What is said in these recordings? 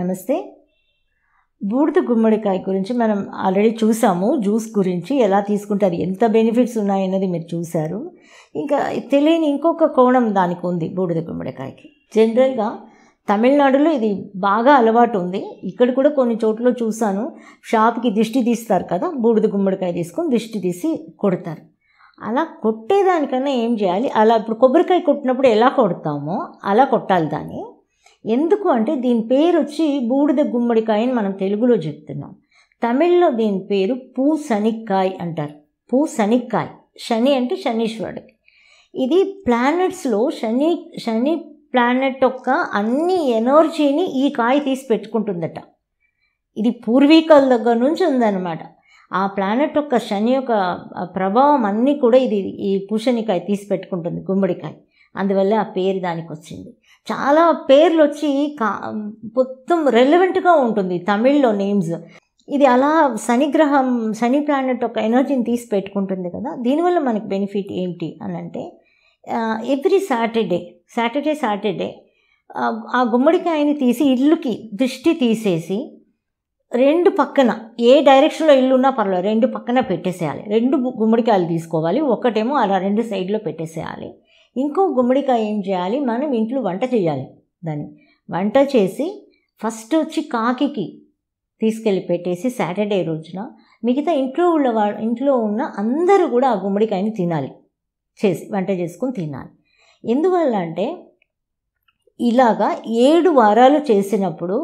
నమస్తే బూడిద గుమ్మడికాయ గురించి మనం ఆల్రెడీ చూసాము జ్యూస్ గురించి ఎలా తీసుకుంటారు ఎంత బెనిఫిట్స్ ఉన్నాయన్నది మీరు చూశారు ఇంకా తెలియని ఇంకొక కోణం దానికి ఉంది బూడిద గుమ్మడికాయకి జనరల్గా తమిళనాడులో ఇది బాగా అలవాటు ఉంది ఇక్కడ కూడా కొన్ని చోట్ల చూశాను షాప్కి దిష్టి తీస్తారు కదా బూడిద గుమ్మడికాయ తీసుకొని దిష్టి తీసి కొడతారు అలా కొట్టేదానికన్నా ఏం చేయాలి అలా ఇప్పుడు కొబ్బరికాయ కొట్టినప్పుడు ఎలా కొడతామో అలా కొట్టాలి దాన్ని ఎందుకు అంటే దీని పేరు వచ్చి బూడిద గుమ్మడికాయ అని మనం తెలుగులో చెప్తున్నాం తమిళ్లో దీని పేరు పూసనిక్కాయ్ అంటారు పూసనిక్కాయ్ శని అంటే శనీశ్వరుడు ఇది ప్లానెట్స్లో శని శని ప్లానెట్ యొక్క అన్ని ఎనర్జీని ఈ కాయ తీసి పెట్టుకుంటుందట ఇది పూర్వీకుల దగ్గర నుంచి ఉందన్నమాట ఆ ప్లానెట్ యొక్క శని యొక్క ప్రభావం అన్నీ కూడా ఇది ఈ పూషణికాయ తీసి పెట్టుకుంటుంది గుమ్మడికాయ అందువల్ల ఆ పేరు దానికి వచ్చింది చాలా పేర్లు వచ్చి కా మొత్తం రెలవెంట్గా ఉంటుంది తమిళ్లో నేమ్స్ ఇది అలా శనిగ్రహం శని ప్లానెట్ ఒక ఎనర్జీని తీసి పెట్టుకుంటుంది కదా దీనివల్ల మనకి బెనిఫిట్ ఏంటి అని అంటే ఎవ్రీ సాటర్డే సాటర్డే సాటర్డే ఆ గుమ్మడికాయని తీసి ఇల్లుకి దృష్టి తీసేసి రెండు పక్కన ఏ డైరెక్షన్లో ఇల్లు ఉన్నా పర్లేదు రెండు పక్కన పెట్టేసేయాలి రెండు గుమ్మడికాయలు తీసుకోవాలి ఒకటేమో అలా రెండు సైడ్లో పెట్టేసేయాలి ఇంకో గుమ్మడికాయ ఏం చేయాలి మనం ఇంట్లో వంట చేయాలి దాన్ని వంట చేసి ఫస్ట్ వచ్చి కాకికి తీసుకెళ్ళి పెట్టేసి సాటర్డే రోజున మిగతా ఇంట్లో ఉన్న వా ఇంట్లో ఉన్న అందరూ కూడా ఆ గుమ్మడికాయని తినాలి చేసి వంట చేసుకుని తినాలి ఎందువల్ల అంటే ఇలాగా ఏడు వారాలు చేసినప్పుడు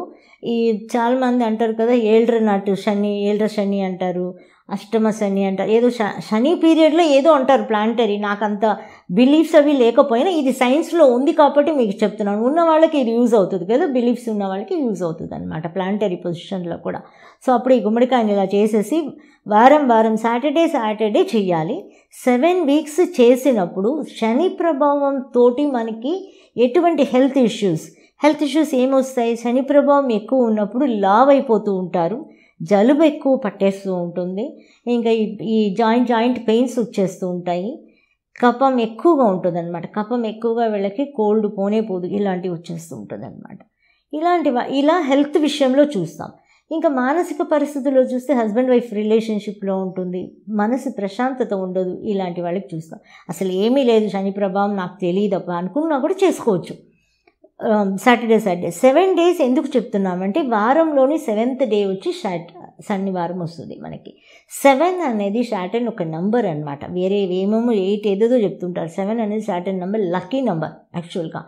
ఈ చాలామంది అంటారు కదా ఏళ్ళ నాటు శని ఏళ్ళ శని అంటారు అష్టమ శని అంటారు ఏదో శని పీరియడ్లో ఏదో అంటారు ప్లాంటరీ నాకంత బిలీఫ్స్ అవి లేకపోయినా ఇది సైన్స్లో ఉంది కాబట్టి మీకు చెప్తున్నాను ఉన్న వాళ్ళకి ఇది యూజ్ అవుతుంది కదా బిలీఫ్స్ ఉన్న వాళ్ళకి యూజ్ అవుతుంది అనమాట ప్లాంటరీ పొజిషన్లో కూడా సో అప్పుడు ఈ గుమ్మడికాయని ఇలా చేసేసి వారం వారం సాటర్డే సాటర్డే చేయాలి సెవెన్ వీక్స్ చేసినప్పుడు శని ప్రభావం తోటి మనకి ఎటువంటి హెల్త్ ఇష్యూస్ హెల్త్ ఇష్యూస్ ఏమొస్తాయి శని ప్రభావం ఎక్కువ ఉన్నప్పుడు లావ్ అయిపోతూ ఉంటారు జలుబు ఎక్కువ పట్టేస్తూ ఉంటుంది ఇంకా ఈ జాయింట్ జాయింట్ పెయిన్స్ వచ్చేస్తూ ఉంటాయి కఫం ఎక్కువగా ఉంటుంది అనమాట కఫం ఎక్కువగా వీళ్ళకి కోల్డ్ పోనే పోదు ఇలాంటివి వచ్చేస్తూ ఉంటుంది అనమాట ఇలాంటి ఇలా హెల్త్ విషయంలో చూస్తాం ఇంకా మానసిక పరిస్థితుల్లో చూస్తే హస్బెండ్ వైఫ్ రిలేషన్షిప్లో ఉంటుంది మనసు ప్రశాంతత ఉండదు ఇలాంటి వాళ్ళకి చూస్తాం అసలు ఏమీ లేదు శని ప్రభావం నాకు తెలియదు అనుకున్నా కూడా చేసుకోవచ్చు సాటర్డే సాటర్డే సెవెన్ డేస్ ఎందుకు చెప్తున్నామంటే వారంలోని సెవెంత్ డే వచ్చి షాట్ శనివారం వస్తుంది మనకి సెవెన్ అనేది షాటన్ ఒక నెంబర్ అనమాట వేరే ఏమేమో ఎయిట్ ఏదేదో చెప్తుంటారు సెవెన్ అనేది షాటన్ నెంబర్ లక్కీ నెంబర్ యాక్చువల్గా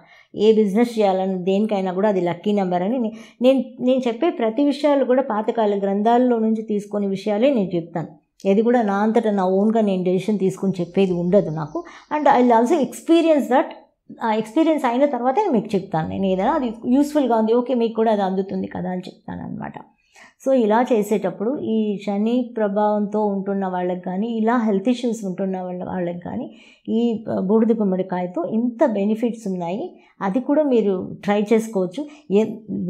ఏ బిజినెస్ చేయాలని దేనికైనా కూడా అది లక్కీ నెంబర్ అని నేను నేను చెప్పే ప్రతి విషయాలు కూడా పాతకాల గ్రంథాల్లో నుంచి తీసుకొని విషయాలే నేను చెప్తాను ఏది కూడా నా అంతటా నా ఓన్గా నేను డెసిషన్ తీసుకుని చెప్పేది ఉండదు నాకు and I also experience that experience అయిన తర్వాతే మీకు చెప్తాను నేను ఏదైనా అది యూస్ఫుల్గా ఉంది ఓకే మీకు కూడా అది అందుతుంది కదా అని చెప్తాను అనమాట సో ఇలా చేసేటప్పుడు ఈ శని ప్రభావంతో ఉంటున్న వాళ్ళకి కానీ ఇలా హెల్త్ ఇష్యూస్ ఉంటున్న వాళ్ళ వాళ్ళకి కానీ ఈ బూడిద గుమ్మడికాయతో ఇంత బెనిఫిట్స్ ఉన్నాయి అది కూడా మీరు ట్రై చేసుకోవచ్చు ఏ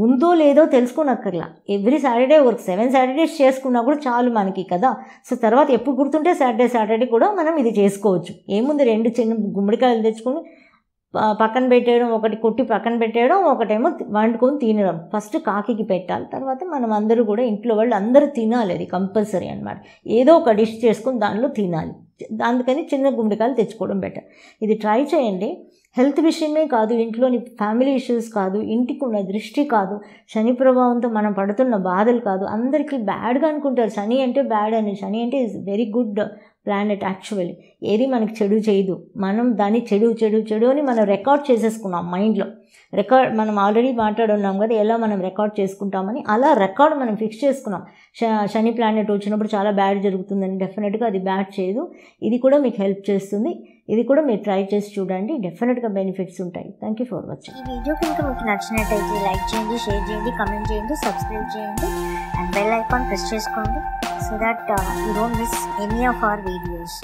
ఉందో లేదో తెలుసుకోనక్కర్లా ఎవ్రీ సాటర్డే ఒక సెవెన్ సాటర్డేస్ చేసుకున్నా కూడా చాలు మనకి కదా సో తర్వాత ఎప్పుడు గుర్తుంటే సాటర్డే సాటర్డే కూడా మనం ఇది చేసుకోవచ్చు ఏముంది రెండు చిన్న గుమ్మడికాయలు తెచ్చుకొని పక్కన పెట్టేయడం ఒకటి కొట్టి పక్కన పెట్టేయడం ఒకటేమో వండుకొని తినడం ఫస్ట్ కాకికి పెట్టాలి తర్వాత మనం అందరూ కూడా ఇంట్లో వాళ్ళు అందరూ తినాలి అది కంపల్సరీ అనమాట ఏదో ఒక డిష్ చేసుకుని దానిలో తినాలి అందుకని చిన్న గుండెకాయలు తెచ్చుకోవడం బెటర్ ఇది ట్రై చేయండి హెల్త్ విషయమే కాదు ఇంట్లోని ఫ్యామిలీ ఇష్యూస్ కాదు ఇంటికి ఉన్న దృష్టి కాదు శని ప్రభావంతో మనం పడుతున్న బాధలు కాదు అందరికీ బ్యాడ్గా అనుకుంటారు శని అంటే బ్యాడ్ అని శని అంటే is very good planet actually ఏది మనకి చెడు చేయదు మనం దాన్ని చెడు చెడు చెడు అని మనం రికార్డ్ చేసేసుకున్నాం మైండ్లో రికార్డ్ మనం ఆల్రెడీ మాట్లాడున్నాం కదా ఎలా మనం రికార్డ్ చేసుకుంటామని అలా రికార్డ్ మనం ఫిక్స్ చేసుకున్నాం శని ప్లానెట్ వచ్చినప్పుడు చాలా బ్యాడ్ జరుగుతుందని డెఫినెట్గా అది బ్యాడ్ చేయదు ఇది కూడా మీకు హెల్ప్ చేస్తుంది ఇది కూడా మీరు ట్రై చేసి చూడండి డెఫినెట్గా బెనిఫిట్స్ ఉంటాయి థ్యాంక్ యూ ఫర్ వాచింగ్ ఈ వీడియో కనుక మీకు నచ్చినట్టయితే లైక్ చేయండి షేర్ చేయండి కమెంట్ చేయండి సబ్స్క్రైబ్ చేయండి అండ్ బెల్ ఐకాన్ ప్రెస్ చేసుకోండి so that you don't miss any of our videos